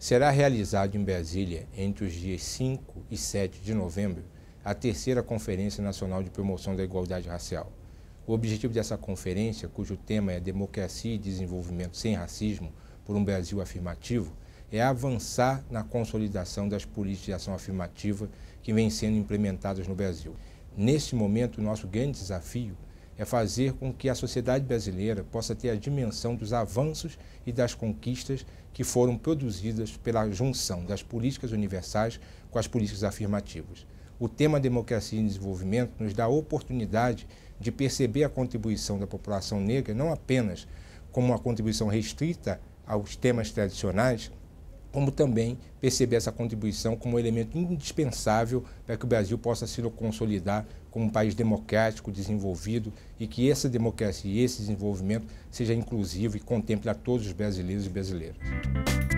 será realizado em Brasília, entre os dias 5 e 7 de novembro, a terceira Conferência Nacional de Promoção da Igualdade Racial. O objetivo dessa conferência, cujo tema é Democracia e Desenvolvimento sem Racismo por um Brasil Afirmativo, é avançar na consolidação das políticas de ação afirmativa que vêm sendo implementadas no Brasil. Neste momento, o nosso grande desafio é fazer com que a sociedade brasileira possa ter a dimensão dos avanços e das conquistas que foram produzidas pela junção das políticas universais com as políticas afirmativas. O tema Democracia e Desenvolvimento nos dá a oportunidade de perceber a contribuição da população negra não apenas como uma contribuição restrita aos temas tradicionais, como também perceber essa contribuição como um elemento indispensável para que o Brasil possa se consolidar como um país democrático, desenvolvido e que essa democracia e esse desenvolvimento seja inclusivo e contemple a todos os brasileiros e brasileiras.